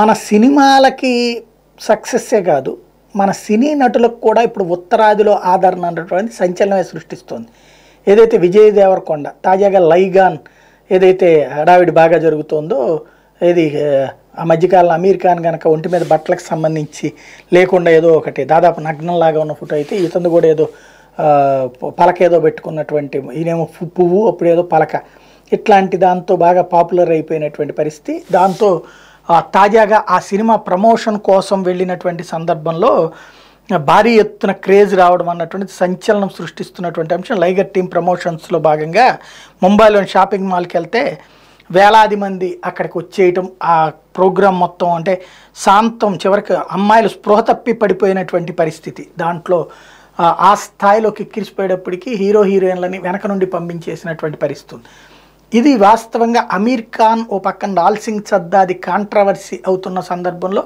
మన సినిమాలకి సక్సెస్సే కాదు మన సినీ నటులకు కూడా ఇప్పుడు ఉత్తరాదిలో ఆదరణ అనేటువంటి సంచలనమే సృష్టిస్తోంది ఏదైతే విజయ్ దేవరకొండ తాజాగా లైగాన్ ఏదైతే హడావిడి బాగా జరుగుతోందో ఏది ఆ మధ్యకాలం అమీర్ ఖాన్ కనుక ఒంటి మీద బట్టలకు సంబంధించి లేకుండా ఏదో ఒకటి దాదాపు నగ్నంలాగా ఉన్న ఫోటో అయితే ఇతందు కూడా ఏదో పలక ఏదో పెట్టుకున్నటువంటి ఈయనేమో పువ్వు అప్పుడేదో పలక ఇట్లాంటి దాంతో బాగా పాపులర్ అయిపోయినటువంటి పరిస్థితి దాంతో తాజాగా ఆ సినిమా ప్రమోషన్ కోసం వెళ్ళినటువంటి సందర్భంలో భారీ ఎత్తున క్రేజ్ రావడం అన్నటువంటి సంచలనం సృష్టిస్తున్నటువంటి అంశం లైగర్ టీం ప్రమోషన్స్లో భాగంగా ముంబైలోని షాపింగ్ మాల్కి వెళ్తే వేలాది మంది అక్కడికి వచ్చేయటం ఆ ప్రోగ్రాం మొత్తం అంటే శాంతం చివరికి అమ్మాయిలు స్పృహ తప్పి పడిపోయినటువంటి పరిస్థితి దాంట్లో ఆ స్థాయిలో కిక్కిరిసిపోయేటప్పటికీ హీరో హీరోయిన్లని వెనక నుండి పంపించేసినటువంటి పరిస్థితి ఇది వాస్తవంగా అమీర్ ఖాన్ ఓ పక్కన లాల్ సింగ్ సద్దాది కాంట్రవర్సీ అవుతున్న సందర్భంలో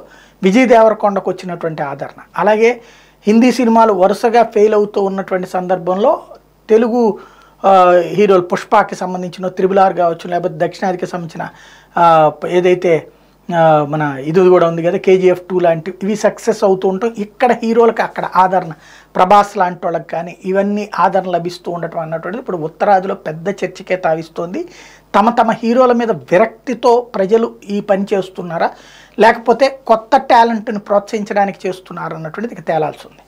విజయ్ దేవరకొండకు వచ్చినటువంటి ఆదరణ అలాగే హిందీ సినిమాలు వరుసగా ఫెయిల్ అవుతూ ఉన్నటువంటి సందర్భంలో తెలుగు హీరోలు పుష్పకి సంబంధించిన త్రిబులార్ కావచ్చు లేకపోతే దక్షిణాదికి సంబంధించిన ఏదైతే మన ఇది కూడా ఉంది కదా కేజీఎఫ్ టూ లాంటి ఇవి సక్సెస్ అవుతూ ఉంటాం ఇక్కడ హీరోలకు అక్కడ ఆదరణ ప్రభాస్ లాంటి వాళ్ళకి కానీ ఇవన్నీ ఆదరణ లభిస్తూ ఉండటం అన్నటువంటిది ఇప్పుడు ఉత్తరాదిలో పెద్ద చర్చకే తావిస్తోంది తమ తమ హీరోల మీద విరక్తితో ప్రజలు ఈ పని చేస్తున్నారా లేకపోతే కొత్త టాలెంట్ని ప్రోత్సహించడానికి చేస్తున్నారన్నటువంటిది ఇక తేలాల్సి ఉంది